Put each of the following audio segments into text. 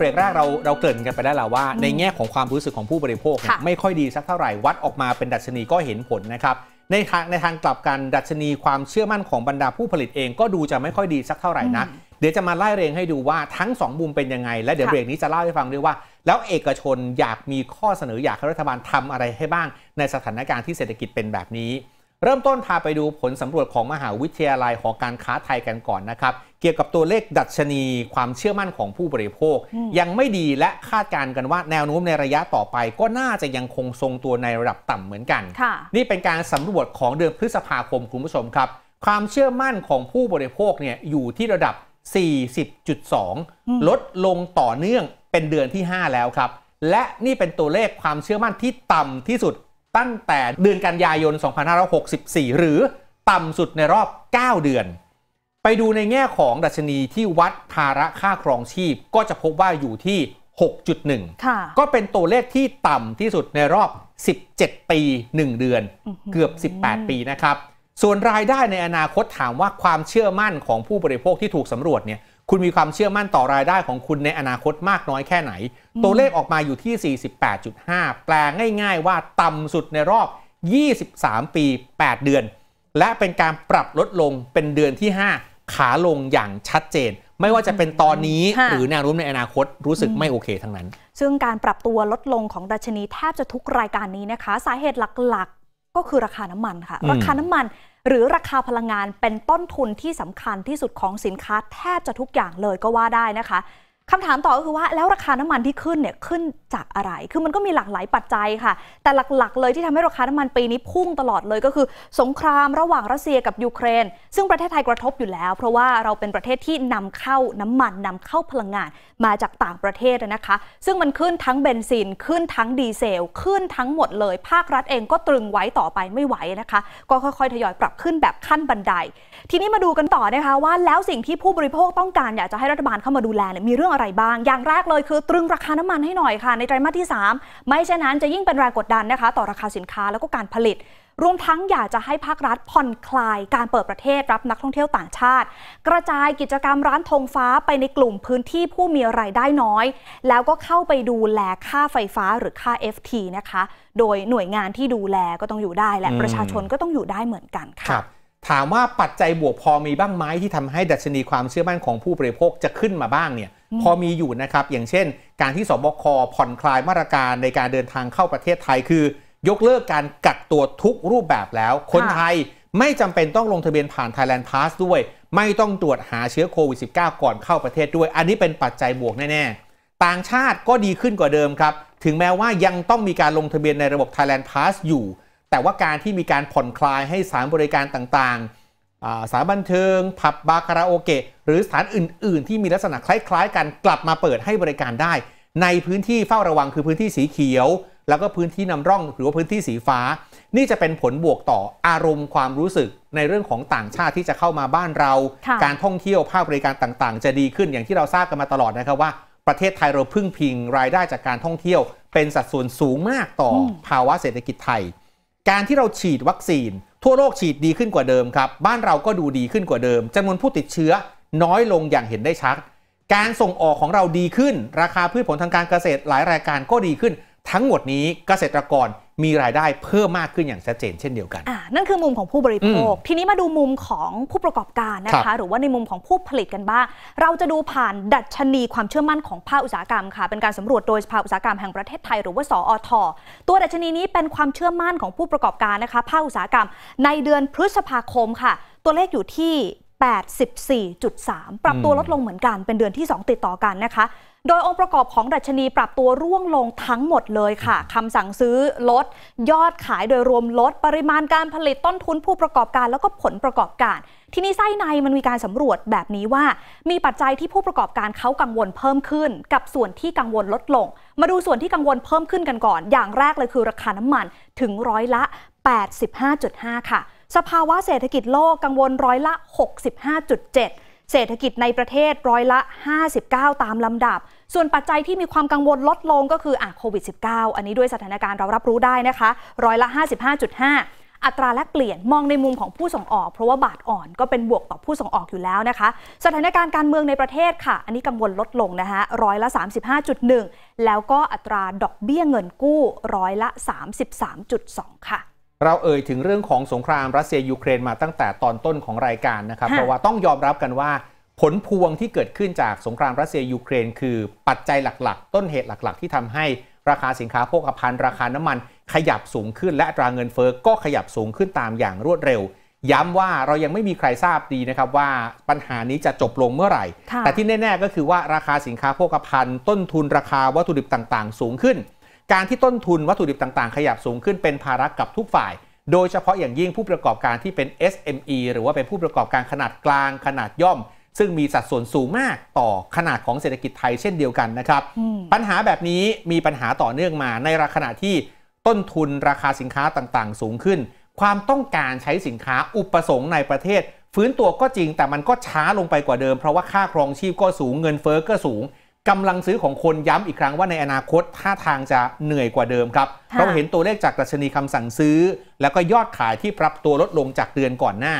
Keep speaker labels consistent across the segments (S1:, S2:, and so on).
S1: เบรกแรกเราเราเกริ่นกันไปได้แล้วว่า ในแง่ของความรู้สึกของผู้บริโภค ไม่ค่อยดีสักเท่าไหร่ วัดออกมาเป็นดัชนีก็เห็นผลนะครับในทางในทางกลับกันดัชนีความเชื่อมั่นของบรรดาผู้ผลิตเองก็ดูจะไม่ค่อยดีสักเท่าไหร่นะเดี๋ยวจะมาไล่เรียงให้ดูว่าทั้ง2มุมเป็นยังไงและเดี๋ยวเบรกนี้จะเล่าให้ฟังด้วยว่า แล้วเอกชนอยากมีข้อเสนออยากให้รัฐบาลทำอะไรให้บ้าง ในสถานการณ์ที่เศรษฐกิจเป็นแบบนี้เริ่มต้นพาไปดูผลสำรวจของมหาวิทยาลัยหอการค้าไทยกันก่อนนะครับ เกี่ยวกับตัวเลขดัชนีความเชื่อมั่นของผู้บริโภค ยังไม่ดีและคาดการณ์กันว่าแนวโน้มในระยะต่อไปก็น่าจะยังคงทรงตัวในระดับต่ำเหมือนกันนี่เป็นการสำรวจของเดือนพฤษภาคมคุณผู้ชมครับ ความเชื่อมั่นของผู้บริโภคเนี่ยอยู่ที่ระดับ 40.2 ลดลงต่อเนื่องเป็นเดือนที่ 5 แล้วครับและนี่เป็นตัวเลขความเชื่อมั่นที่ต่ำที่สุดตั้งแต่เดือนกันยายน 2564 หรือต่ำสุดในรอบ 9 เดือน ไปดูในแง่ของดัชนีที่วัดภาระค่าครองชีพ ก็จะพบว่าอยู่ที่ 6.1 ก็เป็นตัวเลขที่ต่ำที่สุดในรอบ 17 ปี 1 เดือน เกือบ 18 ปีนะครับ ส่วนรายได้ในอนาคตถามว่าความเชื่อมั่นของผู้บริโภคที่ถูกสำรวจเนี่ยคุณมีความเชื่อมั่นต่อรายได้ของคุณในอนาคตมากน้อยแค่ไหน ตัวเลขออกมาอยู่ที่ 48.5 แปลง่ายๆ ว่าต่ำสุดในรอบ 23 ปี 8 เดือน และเป็นการปรับลดลงเป็นเดือนที่ 5 ขาลงอย่างชัดเจน ไม่ว่าจะเป็นตอนนี้หรือแนวรุ้มในอนาคตรู้สึกไม่โอเคทั้งนั้น
S2: ซึ่งการปรับตัวลดลงของดัชนีแทบจะทุกรายการนี้นะคะ สาเหตุหลักๆ ก็คือราคาน้ำมันค่ะ ราคาน้ำมันหรือราคาพลังงานเป็นต้นทุนที่สำคัญที่สุดของสินค้าแทบจะทุกอย่างเลยก็ว่าได้นะคะคำถามต่อ ก็คือว่าแล้วราคาน้ำมันที่ขึ้นเนี่ยขึ้นจากอะไร คือมันก็มีหลากหลายปัจจัยค่ะ แต่หลักๆเลยที่ทำให้ราคาน้ำมันปีนี้พุ่งตลอดเลยก็คือสงครามระหว่างรัสเซียกับยูเครน ซึ่งประเทศไทยกระทบอยู่แล้ว เพราะว่าเราเป็นประเทศที่นำเข้าน้ำมันนำเข้าพลังงานมาจากต่างประเทศนะคะ ซึ่งมันขึ้นทั้งเบนซินขึ้นทั้งดีเซล ขึ้นทั้งหมดเลย ภาครัฐเองก็ตรึงไว้ต่อไปไม่ไหวนะคะ ก็ค่อยๆทยอยปรับขึ้นแบบขั้นบันได ทีนี้มาดูกันต่อนะคะว่าแล้วสิ่งที่ผู้บริโภคต้องการอยากจะให้รัฐบาลเข้ามาดูแลเนี่ยมีเรื่องอะไรบ้าง อย่างแรกเลยคือตรึงราคาน้ำมันให้หน่อยค่ะ ในไตรมาสที่ 3 ไม่เช่นนั้นจะยิ่งเป็นแรงกดดันนะคะ ต่อราคาสินค้าแล้วก็การผลิต รวมทั้งอยากจะให้ภาครัฐผ่อนคลายการเปิดประเทศรับนักท่องเที่ยวต่างชาติ กระจายกิจกรรมร้านธงฟ้าไปในกลุ่มพื้นที่ผู้มีไรายได้น้อย แล้วก็เข้าไปดูแลค่าไฟฟ้าหรือค่า FT นะคะ โดยหน่วยงานที่ดูแลก็ต้องอยู่ได้และประชาชนก็ต้องอยู่ได้เหมือนกัน
S1: ค่ะถามว่าปัจจัยบวกพอมีบ้างไหมที่ทำให้ดัชนีความเชื่อมั่นของผู้บริโภคจะขึ้นมาบ้างเนี่ยพอมีอยู่นะครับ อย่างเช่นการที่สบคผ่อนคลายมาตรการในการเดินทางเข้าประเทศไทยคือ ยกเลิกการกักตัวทุกรูปแบบแล้ว คนไทยไม่จำเป็นต้องลงทะเบียนผ่าน Thailand Pass ด้วย ไม่ต้องตรวจหาเชื้อโควิด -19 ก่อนเข้าประเทศด้วย อันนี้เป็นปัจจัยบวกแน่ ๆ ต่างชาติก็ดีขึ้นกว่าเดิมครับ ถึงแม้ว่ายังต้องมีการลงทะเบียนในระบบ Thailand Pass อยู่ แต่ว่าการที่มีการผ่อนคลายให้สารบริการต่างๆสานบันเทิง ผับบาคาราโอเกะหรือสถานอื่นๆ ที่มีลักษณะคล้ายๆ กันกลับมาเปิดให้บริการได้ ในพื้นที่เฝ้าระวังคือพื้นที่สีเขียว แล้วก็พื้นที่นำร่องหรือว่าพื้นที่สีฟ้า นี่จะเป็นผลบวกต่ออารมณ์ความรู้สึกในเรื่องของต่างชาติที่จะเข้ามาบ้านเรา การท่องเที่ยวภาคบริการต่างๆ จะดีขึ้นอย่างที่เราทราบกันมาตลอดนะครับว่าประเทศไทยเราพึ่งพิงรายได้จากการท่องเที่ยว เป็นสัดส่วนสูงมากต่อภาวะเศรษฐกิจไทยการที่เราฉีดวัคซีนทั่วโลกฉีดดีขึ้นกว่าเดิมครับ บ้านเราก็ดูดีขึ้นกว่าเดิมจำนวนผู้ติดเชื้อน้อยลงอย่างเห็นได้ชัดการส่งออกของเราดีขึ้น ราคาพืชผลทางการเกษตรหลายรายการก็ดีขึ้นทั้งหมดนี้เกษตรกรมีรายได้เพิ่มมากขึ้นอย่างชัดเจน เช่นเดียวกัน
S2: นั่นคือมุมของผู้บริโภค ทีนี้มาดูมุมของผู้ประกอบการ นะคะ หรือว่าในมุมของผู้ผลิตกันบ้าง เราจะดูผ่านดัชนีความเชื่อมั่นของภาคอุตสาหกรรมค่ะ เป็นการสำรวจโดยสภาอุตสาหกรรมแห่งประเทศไทยหรือว่าสอท ตัวดัชนีนี้เป็นความเชื่อมั่นของผู้ประกอบการนะคะ ภาคอุตสาหกรรม ในเดือนพฤษภาคมค่ะ ตัวเลขอยู่ที่84.3 ปรับตัวลดลงเหมือนกันเป็นเดือนที่ 2 ติดต่อกันนะคะ โดยองค์ประกอบของดัชนีปรับตัวร่วงลงทั้งหมดเลยค่ะคำสั่งซื้อลดยอดขายโดยรวมลด ปริมาณการผลิตต้นทุนผู้ประกอบการแล้วก็ผลประกอบการ ที่นี้ไส้ในมันมีการสำรวจแบบนี้ว่ามีปัจจัยที่ผู้ประกอบการเขากังวลเพิ่มขึ้น กับส่วนที่กังวลลดลง มาดูส่วนที่กังวลเพิ่มขึ้นกันก่อน อย่างแรกเลยคือราคาน้ำมันถึงร้อยละ 85.5 ค่ะสภาวะเศรษฐกิจโลกกังวลร้อยละ 65.7 เศรษฐกิจในประเทศร้อยละ 59 ตามลำดับ ส่วนปัจจัยที่มีความกังวลลดลงก็คือ อ่ะโควิด -19 อันนี้ด้วยสถานการณ์เรารับรู้ได้นะคะ ร้อยละ 55.5 อัตราแลกเปลี่ยนมองในมุมของผู้ส่งออกเพราะว่าบาทอ่อนก็เป็นบวกต่อผู้ส่งออกอยู่แล้วนะคะ สถานการณ์การเมืองในประเทศค่ะ อันนี้กังวลลดลงนะคะร้อยละ 35.1 แล้วก็อัตราดอกเบี้ยเงินกู้ร้อยละ 33.2 ค่ะ
S1: เราเอ่ยถึงเรื่องของสงครามรัสเซียยูเครนมาตั้งแต่ตอนต้นของรายการนะครับเพราะว่าต้องยอมรับกันว่า ผลพวงที่เกิดขึ้นจากสงครามรัสเซียยูเครนคือปัจจัยหลักๆ ต้นเหตุหลักๆ ที่ทำให้ราคาสินค้าโภคภัณฑ์ ราคาน้ำมันขยับสูงขึ้นและตราเงินเฟ้อก็ขยับสูงขึ้นตามอย่างรวดเร็ว ย้ำว่าเรายังไม่มีใครทราบดีนะครับว่าปัญหานี้จะจบลงเมื่อไหร่แต่ที่แน่ ๆ ก็คือว่าราคาสินค้าโภคภัณฑ์ ต้นทุนราคาวัตถุดิบต่างๆสูงขึ้นการที่ต้นทุนวัตถุดิบต่างๆ ขยับสูงขึ้นเป็นภาระกับทุกฝ่าย โดยเฉพาะอย่างยิ่งผู้ประกอบการที่เป็น SME หรือว่าเป็นผู้ประกอบการขนาดกลางขนาดย่อม ซึ่งมีสัดส่วนสูงมากต่อขนาดของเศรษฐกิจไทยเช่นเดียวกันนะครับ ปัญหาแบบนี้มีปัญหาต่อเนื่องมาในราคาที่ต้นทุนราคาสินค้าต่างๆ สูงขึ้น ความต้องการใช้สินค้าอุปสงค์ในประเทศ ฟื้นตัวก็จริง แต่มันก็ช้าลงไปกว่าเดิม เพราะว่าค่าครองชีพก็สูงเงินเฟอ้อก็สูงกำลังซื้อของคนย้ำอีกครั้งว่าในอนาคตท่าทางจะเหนื่อยกว่าเดิมครับเราเห็นตัวเลขจากรัชนีคำสั่งซื้อ แล้วก็ยอดขายที่ปรับตัวลดลงจากเดือนก่อนหน้า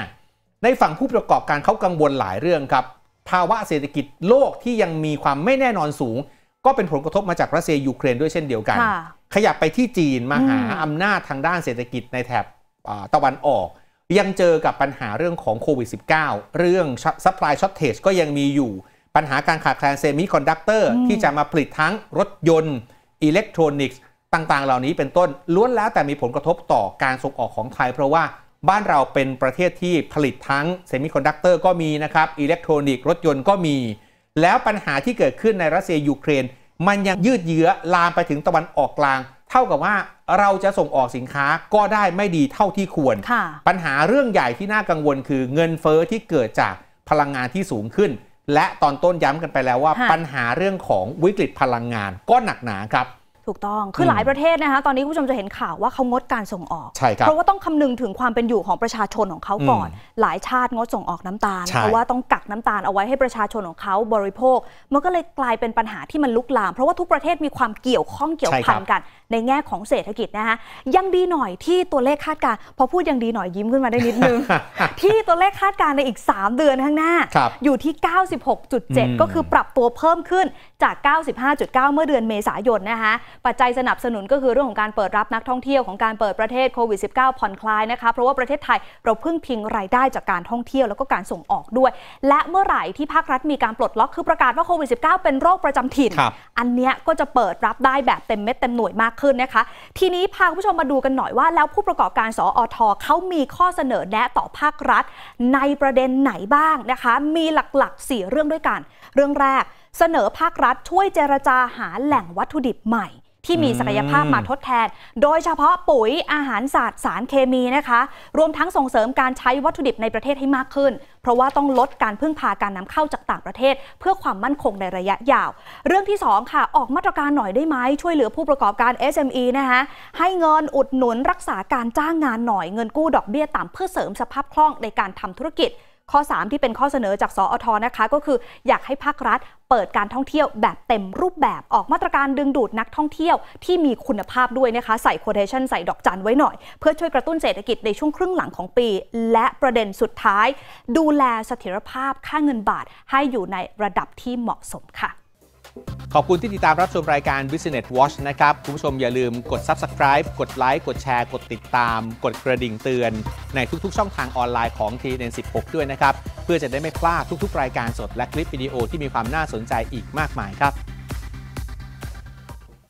S1: ในฝั่งผู้ประกอบการเขากังวลหลายเรื่องครับภาวะเศรษฐกิจโลกที่ยังมีความไม่แน่นอนสูง ก็เป็นผลกระทบมาจากรัสเซียยูเครนด้วยเช่นเดียวกัน ขยับไปที่จีนมาหาอำนาจทางด้านเศรษฐกิจในแถบตะวันออกยังเจอกับปัญหาเรื่องของโควิด -19 เรื่องซัพพลายช็อตเทจก็ยังมีอยู่ปัญหาการขาดแคลนเซมิคอนดักเตอร์ที่จะมาผลิตทั้งรถยนต์ อิเล็กทรอนิกส์ต่างๆ เหล่านี้เป็นต้นล้วนแล้วแต่มีผลกระทบต่อการส่งออกของไทยเพราะว่าบ้านเราเป็นประเทศที่ผลิตทั้งเซมิคอนดักเตอร์ก็มีนะครับอิเล็กทรอนิกส์รถยนต์ก็มี แล้วปัญหาที่เกิดขึ้นในรัสเซียยูเครน มันยังยืดเยื้อลามไปถึงตะวันออกกลาง เท่ากับว่าเราจะส่งออกสินค้าก็ได้ไม่ดีเท่าที่ควรปัญหาเรื่องใหญ่ที่น่ากังวลคือเงินเฟอ้อที่เกิดจากพลังงานที่สูงขึ้นและตอนต้นย้ำกันไปแล้วว่าปัญหาเรื่องของวิกฤตพลังงาน ก็หนักหนาครับ
S2: ถูกต้อง คือหลายประเทศนะคะ ตอนนี้คุณผู้ชมจะเห็นข่าวว่าเขางดการส่งออก เพราะว่าต้องคำนึงถึงความเป็นอยู่ของประชาชนของเขาก่อน หลายชาติงดส่งออกน้ำตาล เพราะว่าต้องกักน้ำตาลเอาไว้ให้ประชาชนของเขาบริโภค มันก็เลยกลายเป็นปัญหาที่มันลุกลาม เพราะว่าทุกประเทศมีความเกี่ยวข้องเกี่ยวพันกัน ในแง่ของเศรษฐกิจนะคะยังดีหน่อยที่ตัวเลขคาดการพอพูดยังดีหน่อยยิ้มขึ้นมาได้นิดนึง ที่ตัวเลขคาดการในอีก 3 เดือนข้างหน้า อยู่ที่ 96.7 ก็คือปรับตัวเพิ่มขึ้นจาก 95.9 เมื่อเดือนเมษายนนะคะปัจจัยสนับสนุนก็คือเรื่องของการเปิดรับนักท่องเที่ยวของการเปิดประเทศโควิด -19 ผ่อนคลายนะคะเพราะว่าประเทศไทยเราพึ่งพิงรายได้จากการท่องเที่ยวแล้วก็การส่งออกด้วย และเมื่อไหร่ที่ภาครัฐมีการปลดล็อกคือประกาศว่าโควิด -19 เป็นโรคประจำถิ่น อันเนี้ยก็จะเปิดรับได้แบบเต็มเม็ดเต็มหน่วยมากขึ้นนะคะทีนี้พาคุณผู้ชมมาดูกันหน่อยว่า แล้วผู้ประกอบการสออทเขามีข้อเสนอแนะต่อภาครัฐในประเด็นไหนบ้างนะคะมีหลักๆ 4 เรื่องด้วยกัน เรื่องแรกเสนอภาครัฐช่วยเจรจาหาแหล่งวัตถุดิบใหม่ที่มีศักยภาพมาทดแทน โดยเฉพาะปุ๋ยอาหารศาสตร์สารเคมีนะคะ รวมทั้งส่งเสริมการใช้วัตถุดิบในประเทศให้มากขึ้น เพราะว่าต้องลดการพึ่งพาการนำเข้าจากต่างประเทศเพื่อความมั่นคงในระยะยาว เรื่องที่ 2 ค่ะ ออกมาตรการหน่อยได้ไหมช่วยเหลือผู้ประกอบการ SME นะคะให้เงินอุดหนุนรักษาการจ้างงานหน่อยเงินกู้ดอกเบี้ยต่ำเพื่อเสริมสภาพคล่องในการทำธุรกิจข้อ 3 ที่เป็นข้อเสนอจากสอทนะคะ ก็คืออยากให้ภาครัฐเปิดการท่องเที่ยวแบบเต็มรูปแบบออกมาตรการดึงดูดนักท่องเที่ยวที่มีคุณภาพด้วยนะคะ ใส่ quotation ใส่ดอกจันไว้หน่อยเพื่อช่วยกระตุ้นเศรษฐกิจในช่วงครึ่งหลังของปี และประเด็นสุดท้าย ดูแลเสถียรภาพค่าเงินบาทให้อยู่ในระดับที่เหมาะสมค่ะ
S1: ขอบคุณที่ติดตามรับชมรายการ Business Watch นะครับ คุณผู้ชมอย่าลืมกด subscribe กดไลค์ กดแชร์ กดติดตาม กดกระดิ่งเตือน ในทุกๆ ช่องทางออนไลน์ของ TN 16ด้วยนะครับ เพื่อจะได้ไม่พลาดทุกๆ รายการสดและคลิปวิดีโอที่มีความน่าสนใจอีกมากมายครับ